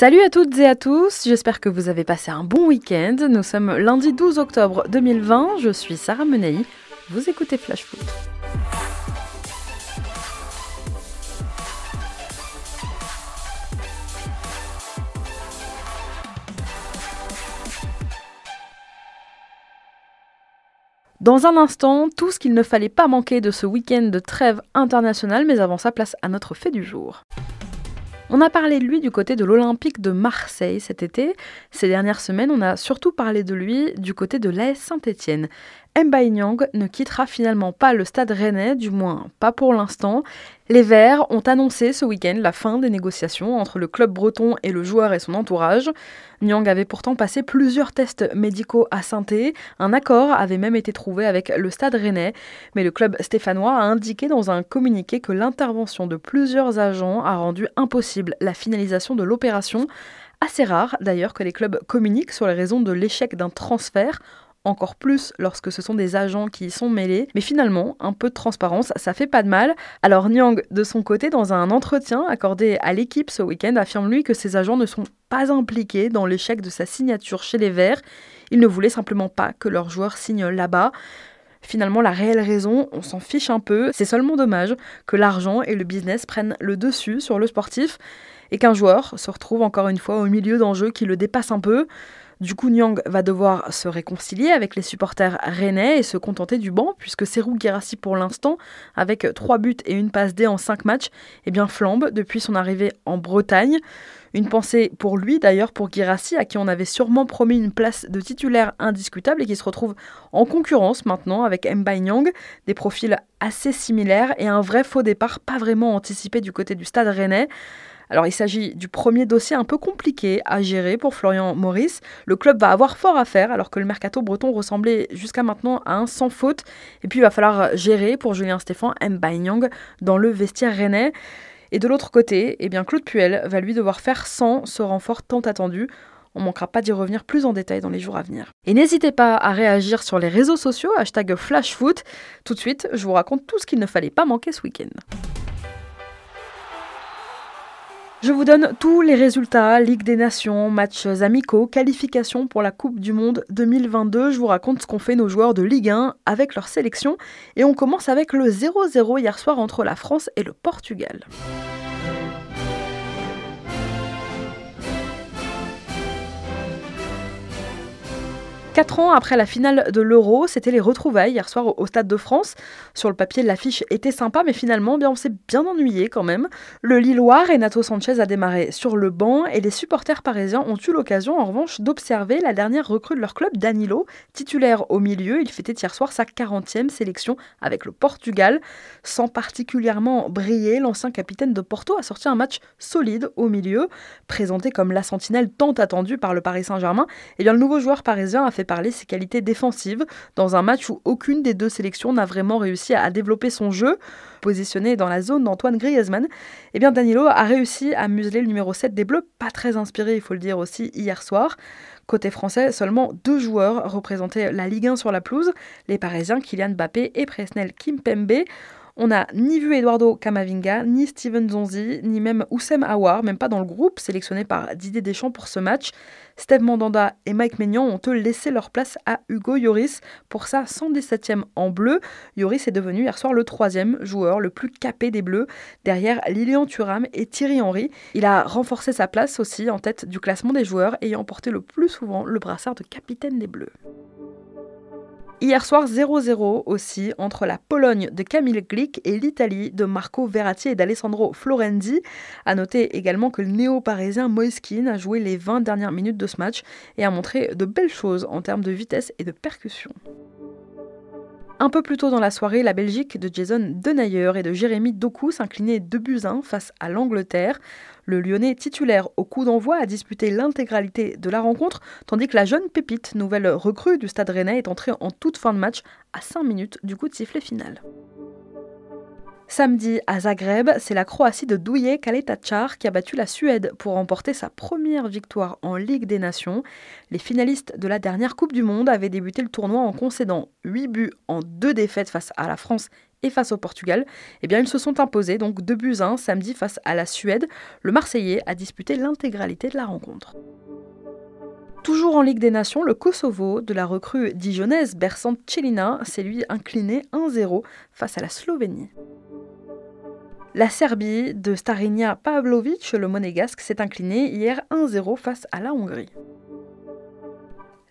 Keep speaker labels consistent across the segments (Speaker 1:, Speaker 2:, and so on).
Speaker 1: Salut à toutes et à tous, j'espère que vous avez passé un bon week-end. Nous sommes lundi 12 octobre 2020, je suis Sarah Menei, vous écoutez Flash Dans un instant, tout ce qu'il ne fallait pas manquer de ce week-end de trêve internationale, mais avant ça, place à notre fait du jour. On a parlé de lui du côté de l'Olympique de Marseille cet été. Ces dernières semaines, on a surtout parlé de lui du côté de l'AS Saint-Étienne. Mbaye Nyang ne quittera finalement pas le stade rennais, du moins pas pour l'instant. Les Verts ont annoncé ce week-end la fin des négociations entre le club breton et le joueur et son entourage. Nyang avait pourtant passé plusieurs tests médicaux à saint un accord avait même été trouvé avec le stade rennais, mais le club stéphanois a indiqué dans un communiqué que l'intervention de plusieurs agents a rendu impossible la finalisation de l'opération Assez rare d'ailleurs que les clubs communiquent sur les raisons de l'échec d'un transfert encore plus lorsque ce sont des agents qui y sont mêlés. Mais finalement, un peu de transparence, ça fait pas de mal. Alors Niang, de son côté, dans un entretien accordé à l'équipe ce week-end, affirme lui que ses agents ne sont pas impliqués dans l'échec de sa signature chez les Verts. Ils ne voulaient simplement pas que leurs joueurs signent là-bas. Finalement, la réelle raison, on s'en fiche un peu. C'est seulement dommage que l'argent et le business prennent le dessus sur le sportif et qu'un joueur se retrouve encore une fois au milieu d'enjeux qui le dépassent un peu. Du coup, Nyang va devoir se réconcilier avec les supporters rennais et se contenter du banc, puisque Serou Girassi, pour l'instant, avec 3 buts et une passe D en 5 matchs, eh bien flambe depuis son arrivée en Bretagne. Une pensée pour lui d'ailleurs, pour Girassi, à qui on avait sûrement promis une place de titulaire indiscutable et qui se retrouve en concurrence maintenant avec Mbai Nyang, des profils assez similaires et un vrai faux départ pas vraiment anticipé du côté du stade rennais. Alors il s'agit du premier dossier un peu compliqué à gérer pour Florian Maurice. Le club va avoir fort à faire alors que le mercato breton ressemblait jusqu'à maintenant à un sans faute. Et puis il va falloir gérer pour Julien Stéphan Mbanyang dans le vestiaire rennais. Et de l'autre côté, eh bien Claude Puel va lui devoir faire sans ce renfort tant attendu. On manquera pas d'y revenir plus en détail dans les jours à venir. Et n'hésitez pas à réagir sur les réseaux sociaux, hashtag FlashFoot. Tout de suite, je vous raconte tout ce qu'il ne fallait pas manquer ce week-end. Je vous donne tous les résultats, Ligue des Nations, matchs amicaux, qualifications pour la Coupe du Monde 2022. Je vous raconte ce qu'ont fait nos joueurs de Ligue 1 avec leur sélection. Et on commence avec le 0-0 hier soir entre la France et le Portugal. Quatre ans après la finale de l'Euro, c'était les retrouvailles hier soir au Stade de France. Sur le papier, l'affiche était sympa, mais finalement, eh bien, on s'est bien ennuyé quand même. Le Lillois Renato Sanchez a démarré sur le banc et les supporters parisiens ont eu l'occasion en revanche d'observer la dernière recrue de leur club, Danilo. Titulaire au milieu, il fêtait hier soir sa 40e sélection avec le Portugal. Sans particulièrement briller, l'ancien capitaine de Porto a sorti un match solide au milieu. Présenté comme la sentinelle tant attendue par le Paris Saint-Germain, et eh bien le nouveau joueur parisien a fait parler ses qualités défensives dans un match où aucune des deux sélections n'a vraiment réussi à développer son jeu. Positionné dans la zone d'Antoine Griezmann, eh bien Danilo a réussi à museler le numéro 7 des Bleus, pas très inspiré, il faut le dire aussi, hier soir. Côté français, seulement deux joueurs représentaient la Ligue 1 sur la pelouse, les Parisiens Kylian Mbappé et Presnel Kimpembe. On n'a ni vu Eduardo Camavinga, ni Steven Zonzi, ni même Oussem Aouar, même pas dans le groupe sélectionné par Didier Deschamps pour ce match. Steve Mandanda et Mike Maignan ont eux laissé leur place à Hugo Yoris pour sa 117e en bleu. Yoris est devenu hier soir le troisième joueur le plus capé des Bleus, derrière Lilian Thuram et Thierry Henry. Il a renforcé sa place aussi en tête du classement des joueurs ayant porté le plus souvent le brassard de capitaine des Bleus. Hier soir 0-0 aussi entre la Pologne de Camille Glick et l'Italie de Marco Verratti et d'Alessandro Florenzi. A noter également que le néo-parisien Moiskin a joué les 20 dernières minutes de ce match et a montré de belles choses en termes de vitesse et de percussion. Un peu plus tôt dans la soirée, la Belgique de Jason Denayer et de Jérémy Doku s'inclinait de buts face à l'Angleterre. Le Lyonnais titulaire au coup d'envoi a disputé l'intégralité de la rencontre, tandis que la jeune pépite, nouvelle recrue du Stade Rennais, est entrée en toute fin de match à 5 minutes du coup de sifflet final. Samedi, à Zagreb, c'est la Croatie de Douye kaletachar qui a battu la Suède pour remporter sa première victoire en Ligue des Nations. Les finalistes de la dernière Coupe du Monde avaient débuté le tournoi en concédant 8 buts en deux défaites face à la France et face au Portugal, eh bien ils se sont imposés donc 2 buts 1 samedi face à la Suède. Le Marseillais a disputé l'intégralité de la rencontre. Toujours en Ligue des Nations, le Kosovo de la recrue dijonnaise Bersant Celina s'est lui incliné 1-0 face à la Slovénie. La Serbie de Starinia Pavlovic, le monégasque, s'est inclinée hier 1-0 face à la Hongrie.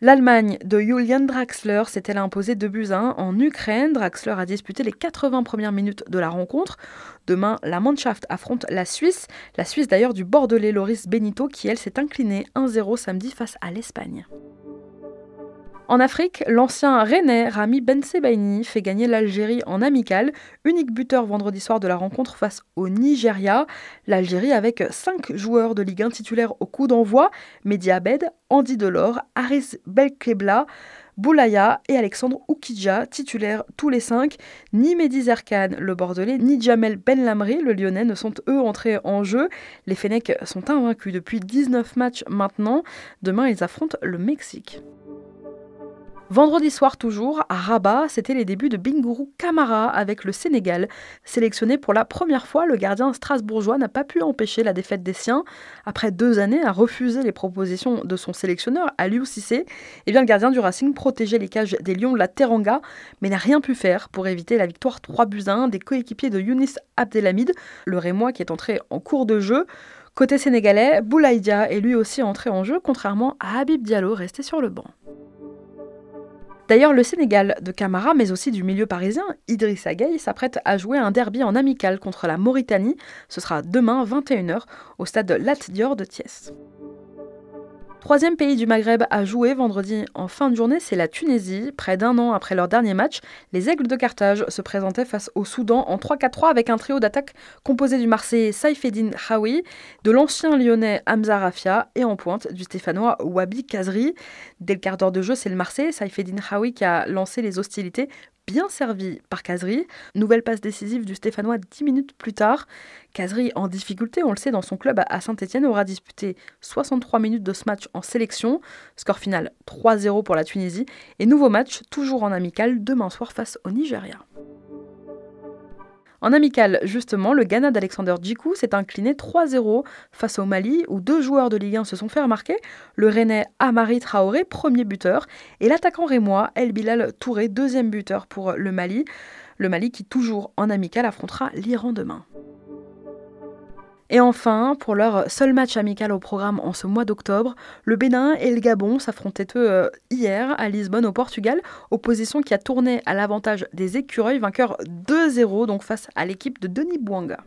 Speaker 1: L'Allemagne de Julian Draxler s'est-elle imposée 2 buts 1 en Ukraine. Draxler a disputé les 80 premières minutes de la rencontre. Demain, la Mannschaft affronte la Suisse. La Suisse d'ailleurs du Bordelais Loris Benito qui, elle, s'est inclinée 1-0 samedi face à l'Espagne. En Afrique, l'ancien Rennais Rami Ben fait gagner l'Algérie en amical, unique buteur vendredi soir de la rencontre face au Nigeria. L'Algérie avec 5 joueurs de Ligue 1 titulaires au coup d'envoi, Mehdi Abed, Andy Delors, Aris Belkebla, Boulaya et Alexandre Oukidja, titulaires tous les cinq. Ni Mehdi Zerkan, le Bordelais, ni Jamel Benlamri, le Lyonnais, ne sont eux entrés en jeu. Les Fennecs sont invaincus depuis 19 matchs maintenant. Demain, ils affrontent le Mexique. Vendredi soir toujours, à Rabat, c'était les débuts de Binguru Kamara avec le Sénégal. Sélectionné pour la première fois, le gardien strasbourgeois n'a pas pu empêcher la défaite des siens. Après deux années à refuser les propositions de son sélectionneur, Aliou Cissé, eh bien, le gardien du Racing protégeait les cages des Lions de la Teranga, mais n'a rien pu faire pour éviter la victoire 3 buts 1 des coéquipiers de Younis Abdelhamid, le Rémois qui est entré en cours de jeu. Côté sénégalais, Boulaïdia est lui aussi entré en jeu, contrairement à Habib Diallo, resté sur le banc. D'ailleurs, le Sénégal de Camara, mais aussi du milieu parisien, Idrissa Gueye s'apprête à jouer un derby en amical contre la Mauritanie. Ce sera demain 21h au stade Lat Dior de Thiès. Troisième pays du Maghreb à jouer vendredi en fin de journée, c'est la Tunisie. Près d'un an après leur dernier match, les Aigles de Carthage se présentaient face au Soudan en 3-4-3 avec un trio d'attaque composé du Marseillais Saifeddin Hawi, de l'ancien lyonnais Hamza Rafia et en pointe du Stéphanois Wabi Kazri. Dès le quart d'heure de jeu, c'est le Marseillais Saifeddin Hawi qui a lancé les hostilités bien servi par Kazri. Nouvelle passe décisive du Stéphanois 10 minutes plus tard. Kazri en difficulté, on le sait, dans son club à Saint-Etienne, aura disputé 63 minutes de ce match en sélection. Score final 3-0 pour la Tunisie. Et nouveau match, toujours en amical, demain soir face au Nigeria. En amical, justement, le Ghana d'Alexander Djikou s'est incliné 3-0 face au Mali, où deux joueurs de Ligue 1 se sont fait remarquer, le Rennais Amari Traoré, premier buteur, et l'attaquant rémois El Bilal Touré, deuxième buteur pour le Mali. Le Mali qui, toujours en amical, affrontera l'Iran demain. Et enfin, pour leur seul match amical au programme en ce mois d'octobre, le Bénin et le Gabon s'affrontaient eux euh, hier à Lisbonne au Portugal, opposition qui a tourné à l'avantage des écureuils, vainqueurs 2-0 donc face à l'équipe de Denis Bouanga.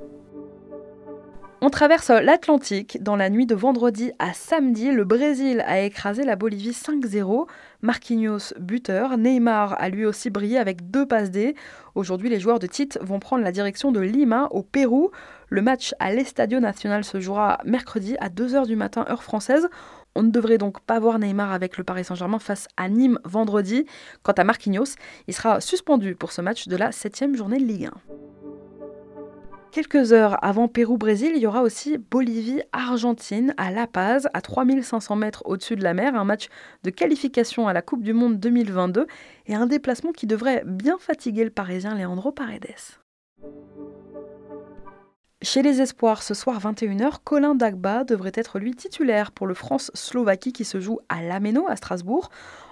Speaker 1: On traverse l'Atlantique. Dans la nuit de vendredi à samedi, le Brésil a écrasé la Bolivie 5-0. Marquinhos, buteur. Neymar a lui aussi brillé avec deux passes D. Aujourd'hui, les joueurs de titre vont prendre la direction de Lima, au Pérou. Le match à l'Estadio Nacional se jouera mercredi à 2h du matin, heure française. On ne devrait donc pas voir Neymar avec le Paris Saint-Germain face à Nîmes vendredi. Quant à Marquinhos, il sera suspendu pour ce match de la 7 journée de Ligue 1. Quelques heures avant Pérou-Brésil, il y aura aussi Bolivie-Argentine à La Paz, à 3500 mètres au-dessus de la mer, un match de qualification à la Coupe du Monde 2022 et un déplacement qui devrait bien fatiguer le Parisien Leandro Paredes. Chez les Espoirs, ce soir 21h, Colin Dagba devrait être lui titulaire pour le France-Slovaquie qui se joue à l'Ameno à Strasbourg.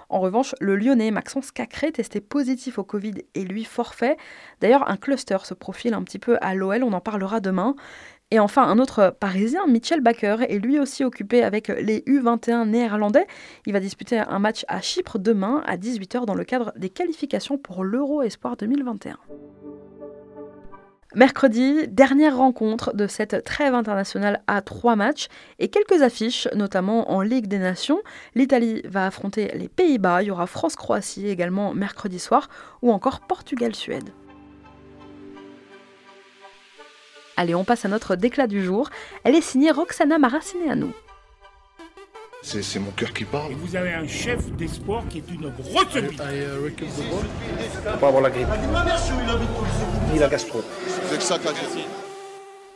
Speaker 1: En revanche, le Lyonnais Maxence Cacré, testé positif au Covid et lui forfait. D'ailleurs, un cluster se profile un petit peu à l'OL, on en parlera demain. Et enfin, un autre Parisien, Mitchell Baker, est lui aussi occupé avec les U21 néerlandais. Il va disputer un match à Chypre demain à 18h dans le cadre des qualifications pour l'Euro Espoir 2021. Mercredi, dernière rencontre de cette trêve internationale à trois matchs et quelques affiches, notamment en Ligue des Nations. L'Italie va affronter les Pays-Bas, il y aura France-Croatie également mercredi soir, ou encore Portugal-Suède. Allez, on passe à notre déclat du jour. Elle est signée Roxana Maracineanu. C'est mon cœur qui parle. vous avez un chef d'espoir qui est une grosse uh, Pas avoir la grippe. Ah, Ni la gastro.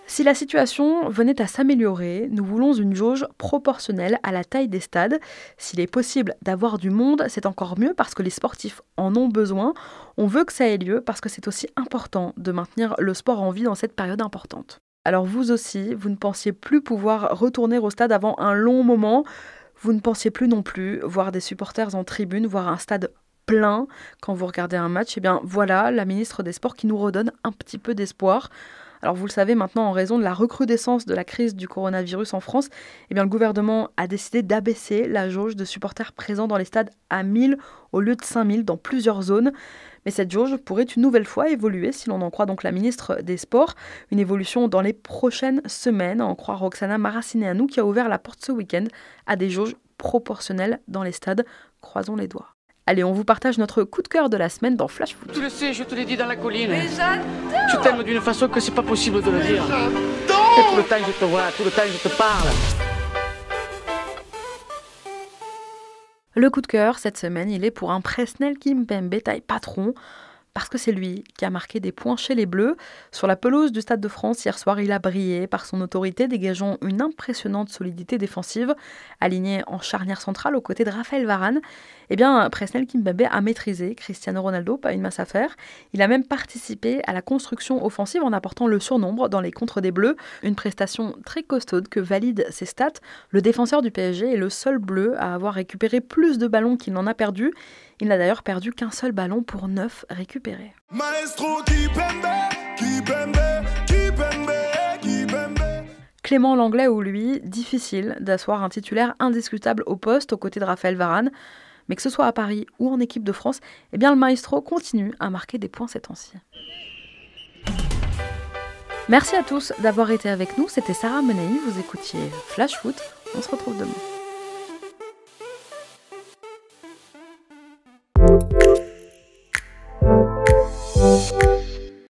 Speaker 1: Si la situation venait à s'améliorer, nous voulons une jauge proportionnelle à la taille des stades. S'il est possible d'avoir du monde, c'est encore mieux parce que les sportifs en ont besoin. On veut que ça ait lieu parce que c'est aussi important de maintenir le sport en vie dans cette période importante. Alors vous aussi, vous ne pensiez plus pouvoir retourner au stade avant un long moment. Vous ne pensiez plus non plus voir des supporters en tribune, voir un stade plein quand vous regardez un match. Eh bien voilà la ministre des Sports qui nous redonne un petit peu d'espoir. Alors vous le savez maintenant, en raison de la recrudescence de la crise du coronavirus en France, eh bien, le gouvernement a décidé d'abaisser la jauge de supporters présents dans les stades à 1000 au lieu de 5000 dans plusieurs zones. Mais cette jauge pourrait une nouvelle fois évoluer, si l'on en croit donc la ministre des Sports. Une évolution dans les prochaines semaines, en croit Roxana Maracineanu qui a ouvert la porte ce week-end à des jauges proportionnelles dans les stades. Croisons les doigts. Allez, on vous partage notre coup de cœur de la semaine dans Flash Foot. Tu le sais, je te l'ai dit dans la colline. tu je d'une façon que c'est pas possible de le dire. Tout le temps je te vois, tout le temps je te parle. Le coup de cœur, cette semaine, il est pour un Presnel Kimpembe taille patron parce que c'est lui qui a marqué des points chez les Bleus. Sur la pelouse du Stade de France hier soir, il a brillé par son autorité, dégageant une impressionnante solidité défensive, aligné en charnière centrale aux côtés de Raphaël Varane. Eh bien, Presnel Kimbabé a maîtrisé Cristiano Ronaldo, pas une masse à faire. Il a même participé à la construction offensive en apportant le surnombre dans les contres des Bleus, une prestation très costaude que valide ses stats. Le défenseur du PSG est le seul Bleu à avoir récupéré plus de ballons qu'il n'en a perdu. Il n'a d'ailleurs perdu qu'un seul ballon pour neuf récupérés. Maestro Clément Langlais ou lui, difficile d'asseoir un titulaire indiscutable au poste aux côtés de Raphaël Varane. Mais que ce soit à Paris ou en équipe de France, eh bien le maestro continue à marquer des points ces temps-ci. Merci à tous d'avoir été avec nous. C'était Sarah Menei. Vous écoutiez Flash Foot. On se retrouve demain.